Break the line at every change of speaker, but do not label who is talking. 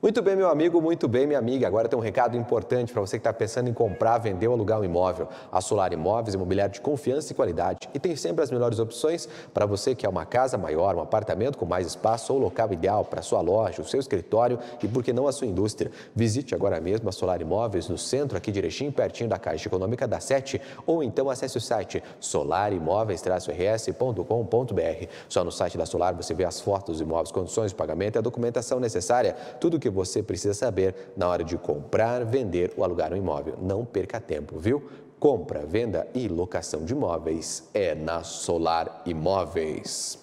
Muito bem, meu amigo, muito bem, minha amiga. Agora tem um recado importante para você que está pensando em comprar, vender ou alugar um imóvel. A Solar Imóveis é imobiliário de confiança e qualidade e tem sempre as melhores opções para você que é uma casa maior, um apartamento com mais espaço ou local ideal para sua loja, o seu escritório e, por que não, a sua indústria. Visite agora mesmo a Solar Imóveis no centro, aqui direitinho, pertinho da Caixa Econômica da Sete, ou então acesse o site solarimóveis-rs.com.br. Só no site da Solar você vê as fotos dos imóveis, condições de pagamento e a documentação necessária. Tudo que que você precisa saber na hora de comprar, vender ou alugar um imóvel. Não perca tempo, viu? Compra, venda e locação de imóveis é na Solar Imóveis.